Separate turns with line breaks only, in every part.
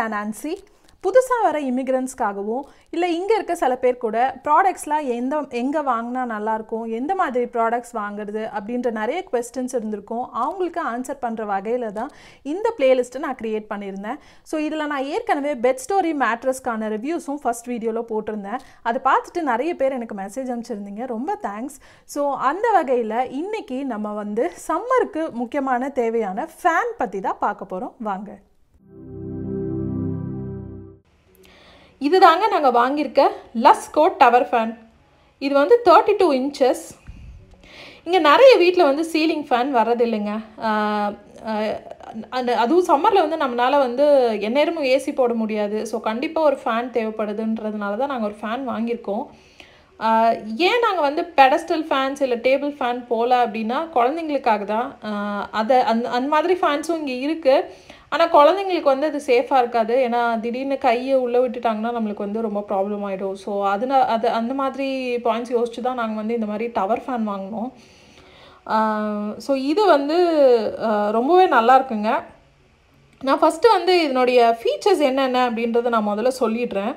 நான் நான்சி புதுசாக வர இமிக்ரெண்ட்ஸ்க்காகவும் இல்லை இங்கே இருக்க சில பேர் கூட ப்ராடக்ட்ஸ்லாம் எந்த எங்கே வாங்கினா நல்லாயிருக்கும் எந்த மாதிரி ப்ராடக்ட்ஸ் வாங்குறது அப்படின்ற நிறைய கொஸ்டின்ஸ் இருந்திருக்கும் அவங்களுக்கு ஆன்சர் பண்ணுற வகையில் தான் இந்த பிளேலிஸ்ட்டை நான் க்ரியேட் பண்ணியிருந்தேன் ஸோ இதில் நான் ஏற்கனவே பெட் ஸ்டோரி மேட்ரஸ்க்கான ரிவ்யூஸும் ஃபஸ்ட் வீடியோவில் போட்டிருந்தேன் அதை பார்த்துட்டு நிறைய பேர் எனக்கு மெசேஜ் அனுப்பிச்சிருந்தீங்க ரொம்ப தேங்க்ஸ் ஸோ அந்த வகையில் இன்றைக்கி நம்ம வந்து சம்மருக்கு முக்கியமான தேவையான ஃபேன் பற்றி தான் பார்க்க போகிறோம் வாங்க இது தாங்க நாங்கள் வாங்கியிருக்க லஸ்கோ டவர் ஃபேன் இது வந்து தேர்ட்டி டூ இன்ச்சஸ் இங்கே நிறைய வீட்டில் வந்து சீலிங் ஃபேன் வர்றதில்லைங்க அந்த அதுவும் சம்மரில் வந்து நம்மளால் வந்து எந்நேரமும் ஏசி போட முடியாது ஸோ கண்டிப்பாக ஒரு ஃபேன் தேவைப்படுதுன்றதுனால தான் நாங்கள் ஒரு ஃபேன் வாங்கியிருக்கோம் ஏன் நாங்கள் வந்து பெடஸ்டல் ஃபேன்ஸ் இல்லை டேபிள் ஃபேன் போகல அப்படின்னா குழந்தைங்களுக்காக தான் அதை அந் அந்த மாதிரி ஃபேன்ஸும் இங்கே இருக்குது ஆனால் குழந்தைங்களுக்கு வந்து அது சேஃபாக இருக்காது ஏன்னா திடீர்னு கையை உள்ளே விட்டுட்டாங்கன்னா நம்மளுக்கு வந்து ரொம்ப ப்ராப்ளம் ஆகிடும் ஸோ அதனால் அது அந்த மாதிரி பாயிண்ட்ஸ் யோசிச்சு தான் நாங்கள் வந்து இந்த மாதிரி டவர் ஃபேன் வாங்கினோம் ஸோ இது வந்து ரொம்பவே நல்லா இருக்குங்க நான் ஃபஸ்ட்டு வந்து இதனுடைய ஃபீச்சர்ஸ் என்னென்ன அப்படின்றத நான் முதல்ல சொல்லிடுறேன்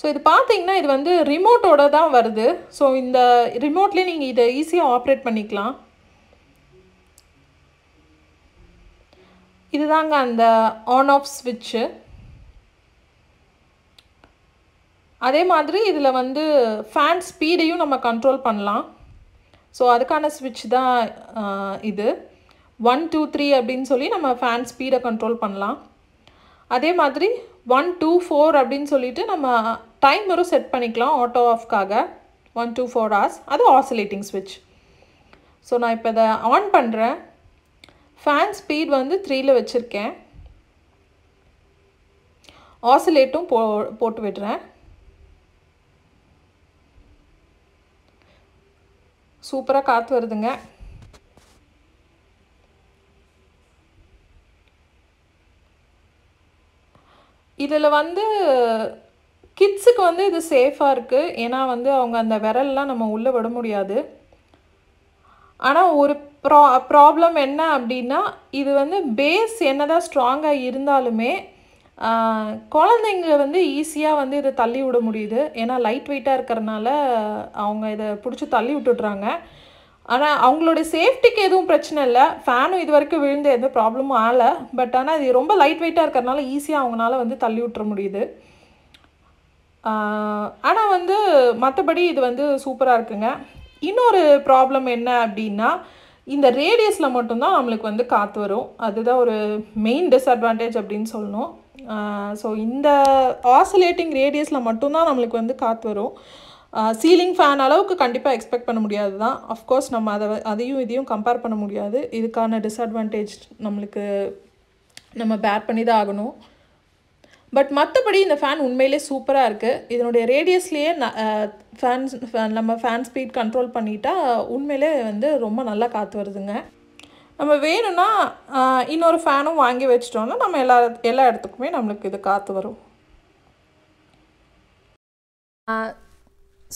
ஸோ இது பார்த்தீங்கன்னா இது வந்து ரிமோட்டோட தான் வருது ஸோ இந்த ரிமோட்லேயே நீங்கள் இதை ஈஸியாக ஆப்ரேட் பண்ணிக்கலாம் இதுதாங்க அந்த ஆன் ஆஃப் ஸ்விட்சு அதே மாதிரி இதில் வந்து ஃபேன் ஸ்பீடையும் நம்ம கண்ட்ரோல் பண்ணலாம் ஸோ அதுக்கான ஸ்விட்ச் தான் இது ஒன் டூ த்ரீ அப்படின்னு சொல்லி நம்ம ஃபேன் ஸ்பீடை கண்ட்ரோல் பண்ணலாம் அதே மாதிரி ஒன் டூ ஃபோர் அப்படின்னு சொல்லிட்டு நம்ம டைமரும் செட் பண்ணிக்கலாம் ஆட்டோ ஆஃப்காக ஒன் டூ ஃபோர் ஹவர்ஸ் அது ஆசிலேட்டிங் ஸ்விட்ச் ஸோ நான் இப்போ இதை ஆன் பண்ணுறேன் ஃபேன் ஸ்பீட் வந்து த்ரீயில் வச்சுருக்கேன் ஆசிலேட்டும் போ போட்டு விடுறேன் சூப்பராக காற்று வருதுங்க இதில் வந்து கிட்ஸுக்கு வந்து இது சேஃபாக இருக்குது ஏன்னா வந்து அவங்க அந்த விரல்லாம் நம்ம உள்ளே விட முடியாது ஆனால் ஒரு ப்ரா ப்ராப்ளம் என்ன அப்படின்னா இது வந்து பேஸ் என்ன தான் ஸ்ட்ராங்காக இருந்தாலுமே குழந்தைங்க வந்து ஈஸியாக வந்து இதை தள்ளி விட முடியுது ஏன்னா லைட் வெயிட்டாக இருக்கிறனால அவங்க இதை பிடிச்சி தள்ளி விட்டுடுறாங்க ஆனால் அவங்களோட சேஃப்டிக்கு எதுவும் பிரச்சனை இல்லை ஃபேனும் இது வரைக்கும் விழுந்து எந்த ப்ராப்ளமும் ஆகலை பட் ஆனால் இது ரொம்ப லைட் வெயிட்டாக இருக்கிறனால ஈஸியாக அவங்களால வந்து தள்ளி விட்டுற முடியுது ஆனால் வந்து மற்றபடி இது வந்து சூப்பராக இருக்குங்க இன்னொரு ப்ராப்ளம் என்ன அப்படின்னா இந்த ரேடியஸில் மட்டும்தான் நம்மளுக்கு வந்து காற்று வரும் அதுதான் ஒரு மெயின் டிஸ்அட்வான்டேஜ் அப்படின்னு சொல்லணும் ஸோ இந்த ஆசுலேட்டிங் ரேடியஸில் மட்டும்தான் நம்மளுக்கு வந்து காற்று வரும் சீலிங் ஃபேன் அளவுக்கு கண்டிப்பாக எக்ஸ்பெக்ட் பண்ண முடியாது தான் அஃப்கோர்ஸ் நம்ம அதை அதையும் இதையும் கம்பேர் பண்ண முடியாது இதுக்கான டிஸ்அட்வான்டேஜ் நம்மளுக்கு நம்ம பேர் பண்ணி தான் ஆகணும் பட் மற்றபடி இந்த ஃபேன் உண்மையிலே சூப்பராக இருக்குது இதனுடைய ரேடியஸ்லேயே ஃபேன்ஸ் நம்ம ஃபேன் ஸ்பீட் கண்ட்ரோல் பண்ணிட்டா உண்மையிலே வந்து ரொம்ப நல்லா காற்று வருதுங்க நம்ம வேணும்னா இன்னொரு ஃபேனும் வாங்கி வச்சிட்டோன்னா நம்ம எல்லா எல்லா இடத்துக்குமே நம்மளுக்கு இது காற்று வரும்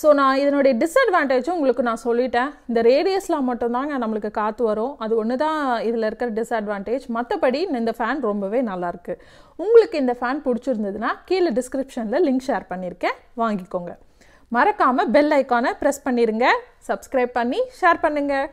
ஸோ நான் இதனுடைய டிஸ்அட்வான்டேஜும் உங்களுக்கு நான் சொல்லிட்டேன் இந்த ரேடியஸில் மட்டும்தாங்க நம்மளுக்கு காற்று வரும் அது ஒன்று தான் இதில் இருக்கிற டிஸ்அட்வான்டேஜ் மற்றபடி இந்த ஃபேன் ரொம்பவே நல்லாயிருக்கு உங்களுக்கு இந்த ஃபேன் பிடிச்சிருந்ததுன்னா கீழே டிஸ்கிரிப்ஷனில் லிங்க் ஷேர் பண்ணியிருக்கேன் வாங்கிக்கோங்க மறக்காமல் பெல் ஐக்கானை ப்ரெஸ் பண்ணிடுங்க சப்ஸ்கிரைப் பண்ணி ஷேர் பண்ணுங்கள்